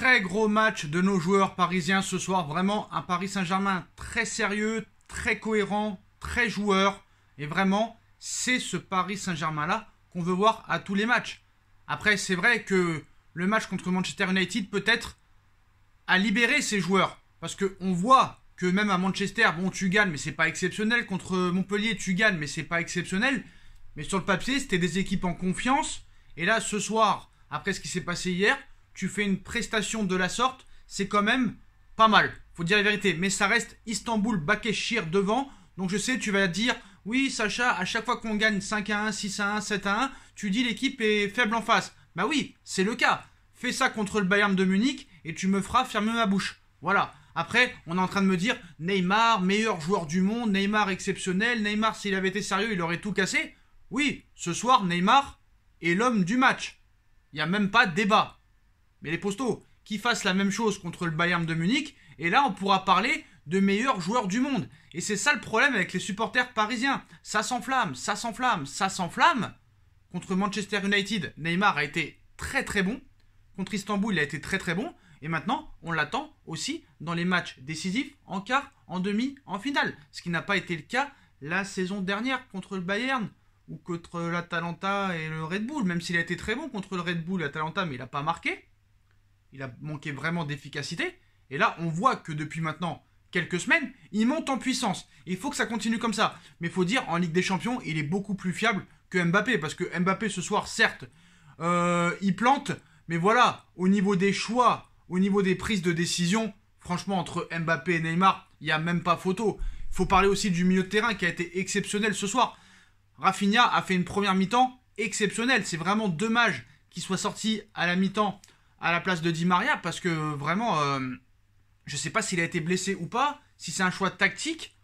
très gros match de nos joueurs parisiens ce soir. Vraiment un Paris Saint-Germain très sérieux, très cohérent, très joueur. Et vraiment, c'est ce Paris Saint-Germain-là qu'on veut voir à tous les matchs. Après, c'est vrai que le match contre Manchester United peut-être a libéré ses joueurs. Parce qu'on voit que même à Manchester, bon, tu gagnes, mais c'est pas exceptionnel. Contre Montpellier, tu gagnes, mais c'est pas exceptionnel. Mais sur le papier, c'était des équipes en confiance. Et là, ce soir, après ce qui s'est passé hier, tu fais une prestation de la sorte, c'est quand même pas mal. Faut dire la vérité, mais ça reste Istanbul, Bakeshir devant. Donc je sais, tu vas dire, oui Sacha, à chaque fois qu'on gagne 5 à 1, 6 à 1, 7 à 1, tu dis l'équipe est faible en face. Bah oui, c'est le cas. Fais ça contre le Bayern de Munich et tu me feras fermer ma bouche. Voilà. Après, on est en train de me dire Neymar, meilleur joueur du monde, Neymar exceptionnel, Neymar s'il avait été sérieux, il aurait tout cassé. Oui, ce soir, Neymar est l'homme du match. Il n'y a même pas de débat. Mais les postaux qui fassent la même chose contre le Bayern de Munich, et là on pourra parler de meilleurs joueurs du monde. Et c'est ça le problème avec les supporters parisiens. Ça s'enflamme, ça s'enflamme, ça s'enflamme. Contre Manchester United, Neymar a été très très bon. Contre Istanbul, il a été très très bon. Et maintenant, on l'attend aussi dans les matchs décisifs, en quart, en demi, en finale. Ce qui n'a pas été le cas la saison dernière contre le Bayern ou contre l'Atalanta et le Red Bull. Même s'il a été très bon contre le Red Bull et l'Atalanta, mais il n'a pas marqué il a manqué vraiment d'efficacité. Et là, on voit que depuis maintenant quelques semaines, il monte en puissance. Il faut que ça continue comme ça. Mais il faut dire, en Ligue des Champions, il est beaucoup plus fiable que Mbappé. Parce que Mbappé, ce soir, certes, euh, il plante. Mais voilà, au niveau des choix, au niveau des prises de décision, franchement, entre Mbappé et Neymar, il n'y a même pas photo. Il faut parler aussi du milieu de terrain qui a été exceptionnel ce soir. Rafinha a fait une première mi-temps exceptionnelle. C'est vraiment dommage qu'il soit sorti à la mi-temps à la place de Di Maria parce que vraiment, euh, je ne sais pas s'il a été blessé ou pas, si c'est un choix tactique,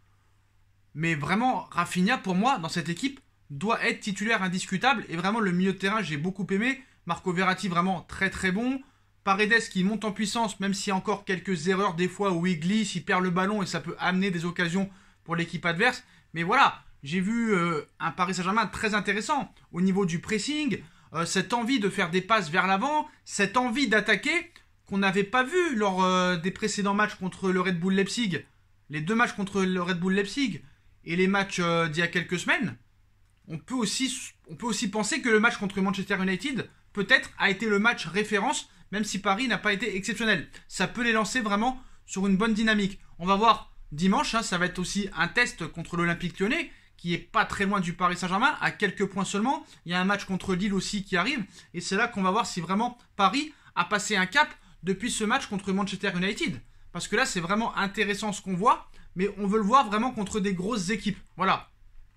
mais vraiment, Rafinha, pour moi, dans cette équipe, doit être titulaire indiscutable. Et vraiment, le milieu de terrain, j'ai beaucoup aimé. Marco Verratti, vraiment très très bon. Paredes qui monte en puissance, même s'il y a encore quelques erreurs des fois où il glisse, il perd le ballon et ça peut amener des occasions pour l'équipe adverse. Mais voilà, j'ai vu euh, un Paris Saint-Germain très intéressant au niveau du pressing, euh, cette envie de faire des passes vers l'avant, cette envie d'attaquer qu'on n'avait pas vu lors euh, des précédents matchs contre le Red Bull Leipzig, les deux matchs contre le Red Bull Leipzig et les matchs euh, d'il y a quelques semaines. On peut, aussi, on peut aussi penser que le match contre Manchester United peut-être a été le match référence, même si Paris n'a pas été exceptionnel. Ça peut les lancer vraiment sur une bonne dynamique. On va voir dimanche, hein, ça va être aussi un test contre l'Olympique lyonnais, qui est pas très loin du Paris Saint-Germain, à quelques points seulement. Il y a un match contre Lille aussi qui arrive, et c'est là qu'on va voir si vraiment Paris a passé un cap depuis ce match contre Manchester United. Parce que là, c'est vraiment intéressant ce qu'on voit, mais on veut le voir vraiment contre des grosses équipes. Voilà.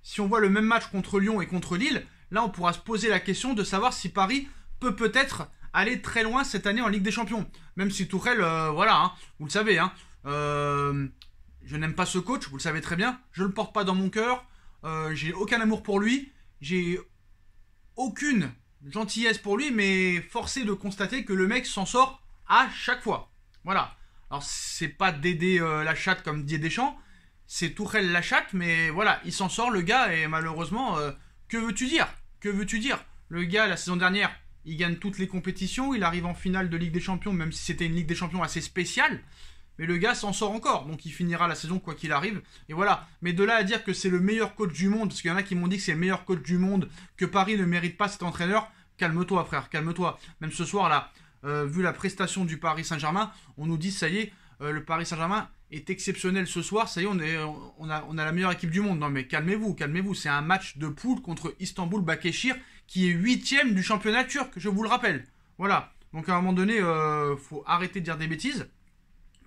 Si on voit le même match contre Lyon et contre Lille, là, on pourra se poser la question de savoir si Paris peut peut-être aller très loin cette année en Ligue des Champions. Même si Tourelle, euh, voilà, hein, vous le savez, hein, euh, je n'aime pas ce coach, vous le savez très bien, je ne le porte pas dans mon cœur, euh, j'ai aucun amour pour lui. J'ai aucune gentillesse pour lui, mais forcé de constater que le mec s'en sort à chaque fois. Voilà. Alors, c'est pas d'aider euh, la chatte comme dit Deschamps, c'est Tourelle la chatte, mais voilà, il s'en sort le gars, et malheureusement, euh, que veux-tu dire Que veux-tu dire Le gars, la saison dernière, il gagne toutes les compétitions, il arrive en finale de Ligue des Champions, même si c'était une Ligue des Champions assez spéciale mais le gars s'en sort encore, donc il finira la saison quoi qu'il arrive, et voilà. Mais de là à dire que c'est le meilleur coach du monde, parce qu'il y en a qui m'ont dit que c'est le meilleur coach du monde, que Paris ne mérite pas cet entraîneur, calme-toi frère, calme-toi. Même ce soir là, euh, vu la prestation du Paris Saint-Germain, on nous dit ça y est, euh, le Paris Saint-Germain est exceptionnel ce soir, ça y est, on, a, la meilleure équipe du monde. Non mais calmez-vous, calmez-vous, c'est un match de poule contre Istanbul Bakeshir, qui est huitième du championnat turc, je vous le rappelle. Voilà, donc à un moment donné, il euh, faut arrêter de dire des bêtises.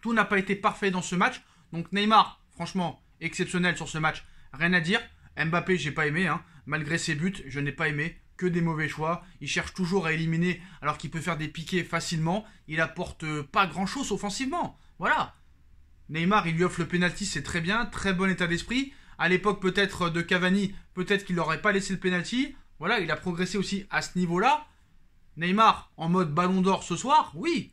Tout n'a pas été parfait dans ce match. Donc Neymar, franchement, exceptionnel sur ce match. Rien à dire. Mbappé, j'ai pas aimé. Hein. Malgré ses buts, je n'ai pas aimé. Que des mauvais choix. Il cherche toujours à éliminer alors qu'il peut faire des piquets facilement. Il apporte euh, pas grand chose offensivement. Voilà. Neymar, il lui offre le penalty, c'est très bien. Très bon état d'esprit. À l'époque, peut-être de Cavani, peut-être qu'il n'aurait pas laissé le penalty. Voilà, il a progressé aussi à ce niveau-là. Neymar en mode ballon d'or ce soir, oui,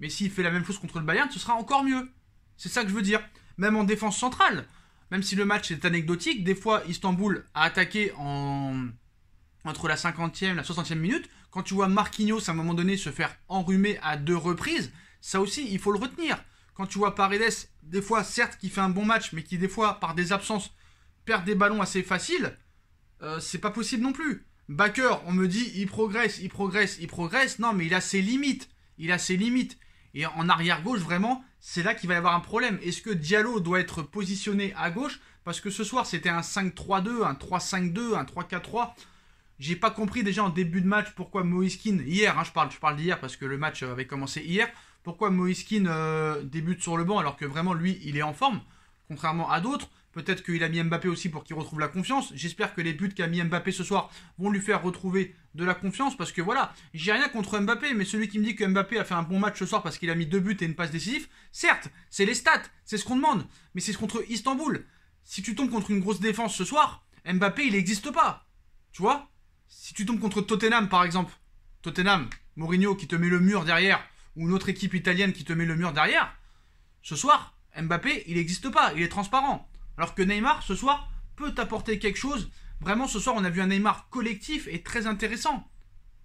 mais s'il fait la même chose contre le Bayern, ce sera encore mieux. C'est ça que je veux dire. Même en défense centrale, même si le match est anecdotique, des fois Istanbul a attaqué en... entre la 50e et la 60e minute. Quand tu vois Marquinhos à un moment donné se faire enrhumer à deux reprises, ça aussi, il faut le retenir. Quand tu vois Paredes, des fois, certes, qui fait un bon match, mais qui, des fois, par des absences, perd des ballons assez faciles, euh, c'est pas possible non plus. Backer, on me dit, il progresse, il progresse, il progresse. Non, mais il a ses limites. Il a ses limites. Et en arrière-gauche, vraiment, c'est là qu'il va y avoir un problème. Est-ce que Diallo doit être positionné à gauche Parce que ce soir, c'était un 5-3-2, un 3-5-2, un 3-4-3. J'ai pas compris déjà en début de match pourquoi Moiskin, hier, hein, je parle, je parle d'hier parce que le match avait commencé hier, pourquoi Moiskin euh, débute sur le banc alors que vraiment lui, il est en forme, contrairement à d'autres. Peut-être qu'il a mis Mbappé aussi pour qu'il retrouve la confiance. J'espère que les buts qu'a mis Mbappé ce soir vont lui faire retrouver de la confiance parce que voilà, j'ai rien contre Mbappé, mais celui qui me dit que Mbappé a fait un bon match ce soir parce qu'il a mis deux buts et une passe décisive, certes, c'est les stats, c'est ce qu'on demande, mais c'est contre Istanbul. Si tu tombes contre une grosse défense ce soir, Mbappé il n'existe pas. Tu vois Si tu tombes contre Tottenham par exemple, Tottenham, Mourinho qui te met le mur derrière, ou une autre équipe italienne qui te met le mur derrière, ce soir, Mbappé il n'existe pas, il est transparent. Alors que Neymar, ce soir, peut apporter quelque chose. Vraiment, ce soir, on a vu un Neymar collectif et très intéressant.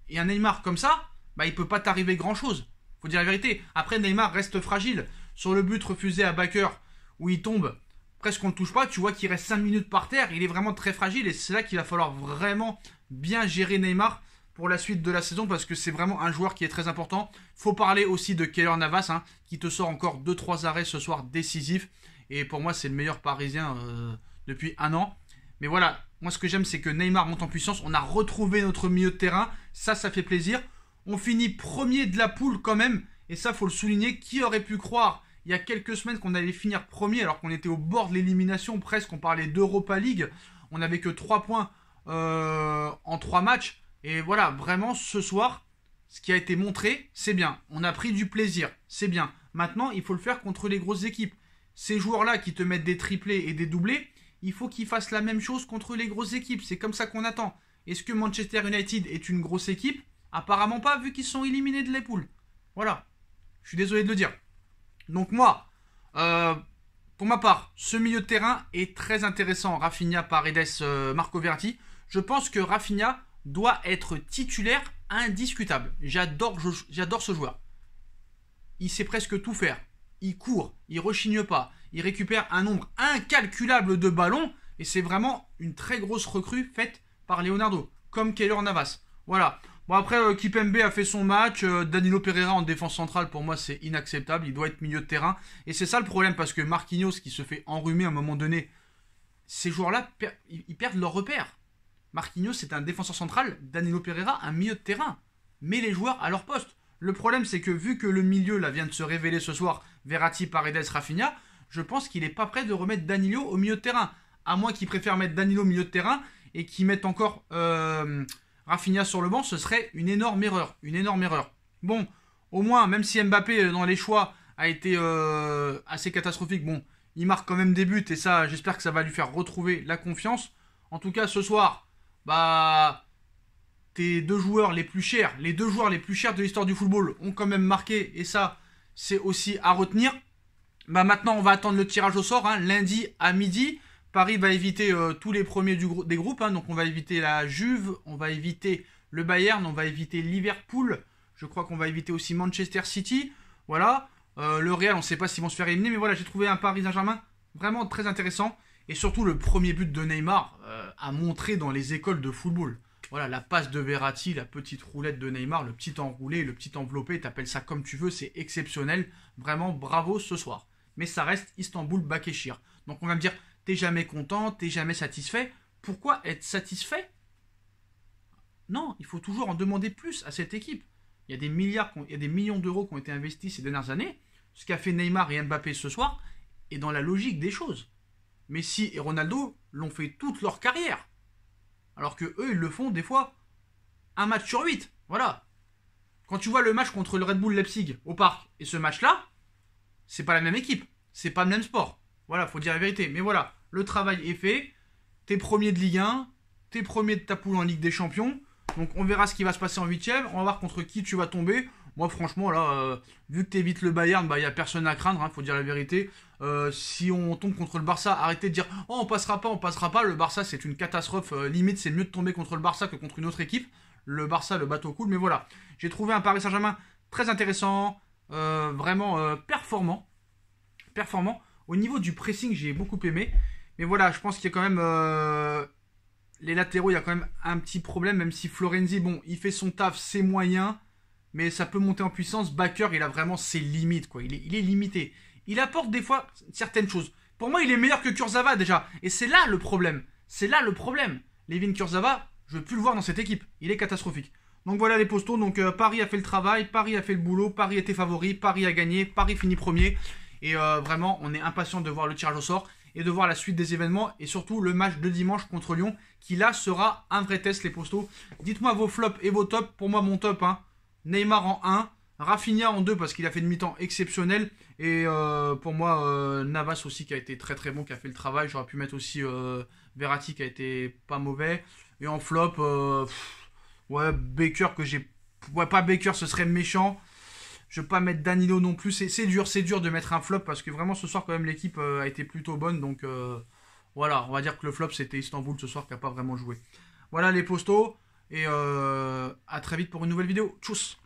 Et un Neymar comme ça, bah, il peut pas t'arriver grand-chose. Faut dire la vérité. Après, Neymar reste fragile. Sur le but refusé à Backer, où il tombe, presque on ne le touche pas. Tu vois qu'il reste 5 minutes par terre. Il est vraiment très fragile. Et c'est là qu'il va falloir vraiment bien gérer Neymar pour la suite de la saison parce que c'est vraiment un joueur qui est très important. Faut parler aussi de Keller Navas hein, qui te sort encore 2-3 arrêts ce soir décisifs et pour moi, c'est le meilleur parisien euh, depuis un an. Mais voilà, moi ce que j'aime, c'est que Neymar monte en puissance. On a retrouvé notre milieu de terrain. Ça, ça fait plaisir. On finit premier de la poule quand même. Et ça, faut le souligner. Qui aurait pu croire il y a quelques semaines qu'on allait finir premier alors qu'on était au bord de l'élimination presque. On parlait d'Europa League. On n'avait que 3 points euh, en 3 matchs. Et voilà, vraiment, ce soir, ce qui a été montré, c'est bien. On a pris du plaisir, c'est bien. Maintenant, il faut le faire contre les grosses équipes ces joueurs-là qui te mettent des triplés et des doublés, il faut qu'ils fassent la même chose contre les grosses équipes. C'est comme ça qu'on attend. Est-ce que Manchester United est une grosse équipe Apparemment pas, vu qu'ils sont éliminés de l'époule. Voilà. Je suis désolé de le dire. Donc moi, euh, pour ma part, ce milieu de terrain est très intéressant. Rafinha, par Edes euh, Marco Verti. Je pense que Rafinha doit être titulaire indiscutable. J'adore ce joueur. Il sait presque tout faire il court, il rechigne pas, il récupère un nombre incalculable de ballons, et c'est vraiment une très grosse recrue faite par Leonardo, comme Keylor Navas. Voilà. Bon après, euh, Kipembe a fait son match, euh, Danilo Pereira en défense centrale, pour moi c'est inacceptable, il doit être milieu de terrain, et c'est ça le problème, parce que Marquinhos qui se fait enrhumer à un moment donné, ces joueurs-là, ils perdent leur repère. Marquinhos c'est un défenseur central, Danilo Pereira un milieu de terrain. Mais les joueurs à leur poste. Le problème, c'est que vu que le milieu là vient de se révéler ce soir, Verratti, Paredes, Rafinha, je pense qu'il n'est pas prêt de remettre Danilo au milieu de terrain. À moins qu'il préfère mettre Danilo au milieu de terrain et qu'il mette encore euh, Rafinha sur le banc, ce serait une énorme erreur. Une énorme erreur. Bon, au moins, même si Mbappé, euh, dans les choix, a été euh, assez catastrophique, bon, il marque quand même des buts et ça, j'espère que ça va lui faire retrouver la confiance. En tout cas, ce soir, bah, deux joueurs les plus chers, les deux joueurs les plus chers de l'histoire du football ont quand même marqué, et ça, c'est aussi à retenir. Bah maintenant, on va attendre le tirage au sort, hein. lundi à midi. Paris va éviter euh, tous les premiers du des groupes, hein. donc on va éviter la Juve, on va éviter le Bayern, on va éviter Liverpool, je crois qu'on va éviter aussi Manchester City, voilà. Euh, le Real, on ne sait pas s'ils vont se faire éliminer, mais voilà, j'ai trouvé un Paris Saint-Germain vraiment très intéressant. Et surtout, le premier but de Neymar euh, à a montré dans les écoles de football voilà, la passe de Verratti, la petite roulette de Neymar, le petit enroulé, le petit enveloppé, t'appelles ça comme tu veux, c'est exceptionnel. Vraiment, bravo ce soir. Mais ça reste Istanbul Bakeshir. Donc on va me dire, t'es jamais content, t'es jamais satisfait. Pourquoi être satisfait Non, il faut toujours en demander plus à cette équipe. Il y a des milliards, il y a des millions d'euros qui ont été investis ces dernières années. Ce qu'a fait Neymar et Mbappé ce soir est dans la logique des choses. Messi et Ronaldo l'ont fait toute leur carrière. Alors que eux, ils le font des fois un match sur 8. Voilà. Quand tu vois le match contre le Red Bull Leipzig au parc et ce match-là, c'est pas la même équipe. C'est pas le même sport. Voilà, faut dire la vérité. Mais voilà, le travail est fait. T'es premier de Ligue 1. T'es premier de ta poule en Ligue des Champions. Donc on verra ce qui va se passer en huitième. On va voir contre qui tu vas tomber. Moi, franchement, là, euh, vu que t'évites le Bayern, bah, il n'y a personne à craindre, il hein, faut dire la vérité. Euh, si on tombe contre le Barça, arrêtez de dire Oh, on passera pas, on passera pas. Le Barça, c'est une catastrophe. Euh, limite, c'est mieux de tomber contre le Barça que contre une autre équipe. Le Barça, le bateau coule. Mais voilà, j'ai trouvé un Paris Saint-Germain très intéressant, vraiment performant. Performant. Au niveau du pressing, j'ai beaucoup aimé. Mais voilà, je pense qu'il y a quand même les latéraux, il y a quand même un petit problème, même si Florenzi, bon, il fait son taf, c'est moyen mais ça peut monter en puissance. Baker, il a vraiment ses limites, quoi. Il est, limité. Il apporte des fois certaines choses. Pour moi, il est meilleur que Kurzawa déjà. Et c'est là le problème. C'est là le problème. Levin Kurzawa, je ne veux plus le voir dans cette équipe. Il est catastrophique. Donc voilà les postaux. Donc euh, Paris a fait le travail, Paris a fait le boulot, Paris était favori, Paris a gagné, Paris finit premier. Et euh, vraiment, on est impatient de voir le tirage au sort et de voir la suite des événements et surtout le match de dimanche contre Lyon qui là sera un vrai test les postaux. Dites-moi vos flops et vos tops. Pour moi, mon top, hein, Neymar en 1, Rafinha en 2 parce qu'il a fait une mi-temps exceptionnelle. Et euh, pour moi, euh, Navas aussi qui a été très très bon, qui a fait le travail. J'aurais pu mettre aussi euh, Verratti qui a été pas mauvais. Et en flop, euh, ouais, Baker que j'ai. Ouais, pas Baker, ce serait méchant. Je vais pas mettre Danilo non plus. C'est dur, c'est dur de mettre un flop parce que vraiment ce soir, quand même, l'équipe a été plutôt bonne. Donc voilà, on va dire que le flop c'était Istanbul ce soir qui a pas vraiment joué. Voilà les postos. Et euh, à très vite pour une nouvelle vidéo. Tchuss